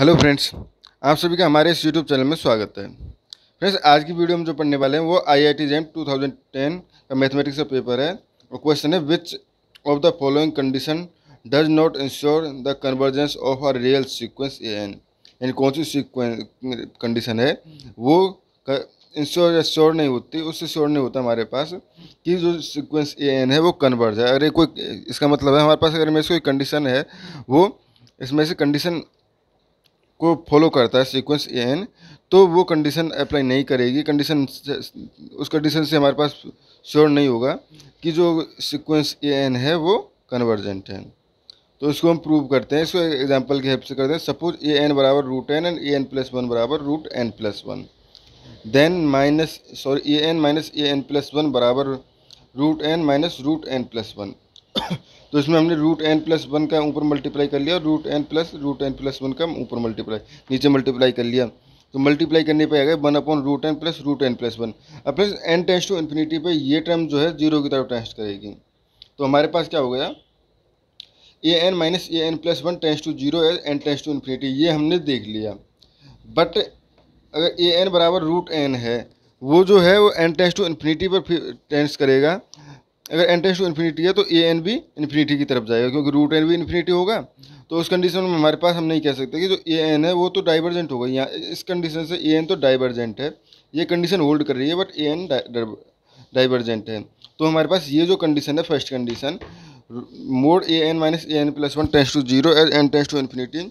hello friends आप सभी का हमारे इस यूट्यूब चैनल में स्वागत है फ्रेंड्स आज की वीडियो में जो पढ़ने वाले हैं वो I I T JAM two thousand ten का मैथमेटिक्स का पेपर है और क्वेश्चन है which of the following condition does not ensure the convergence of a real sequence A N यानी कौन सी सिक्वेंस कंडीशन है वो इंश्योर या श्योर नहीं होती उससे श्योर नहीं होता हमारे पास कि जो सिक्वेंस ए एन है वो कन्वर्ज है अगर कोई इसका मतलब है हमारे पास अगर मेरे से कोई कंडीशन है वो इसमें से कंडीशन को फॉलो करता है सीक्वेंस ए एन तो वो कंडीशन अप्लाई नहीं करेगी कंडीशन उस कंडीशन से हमारे पास श्योर नहीं होगा कि जो सीक्वेंस ए एन है वो कन्वर्जेंट है तो इसको हम प्रूव करते हैं इसको एग्जांपल की हेल्प से करते हैं सपोज ए एन बराबर root N and A N plus one बराबर root N plus one then minus sorry A N minus A N plus one बराबर root N minus root N plus one तो इसमें हमने root N plus one का ऊपर multiply कर लिया root N plus root N plus one का ऊपर मल्टीप्लाई नीचे मल्टीप्लाई कर लिया तो मल्टीप्लाई करने पे आ गया one upon root N plus root N plus one अब plus N tends to infinity पे ये टर्म जो है जीरो की तरफ टेंस करेगी तो हमारे पास क्या हो गया A N minus A N plus one tends to zero N tends to infinity ये हमने देख लिया बट अगर ए एन बराबर रूट एन है वो जो है वो एन टेंस टू इन्फिनिटी पर टेंस करेगा अगर एन टेंस टू इन्फिनिटी है तो ए एन भी इन्फिनिटी की तरफ जाएगा क्योंकि रूट एन भी इन्फिनिटी होगा तो उस कंडीशन में हमारे पास हम नहीं कह सकते कि जो ए एन है वो तो डाइवर्जेंट होगा यहाँ इस कंडीशन से ए एन तो डाइवर्जेंट है ये कंडीशन होल्ड कर रही है बट ए एन डाइवर्जेंट है तो हमारे पास ये जो कंडीशन है first condition mod A N minus A N plus one tends to zero as N tends to infinity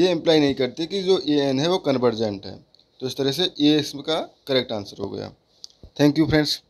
ये इम्प्लाई नहीं करती कि जो ए एन है वो कन्वर्जेंट है तो इस तरह से ए इसका करेक्ट आंसर हो गया थैंक यू फ्रेंड्स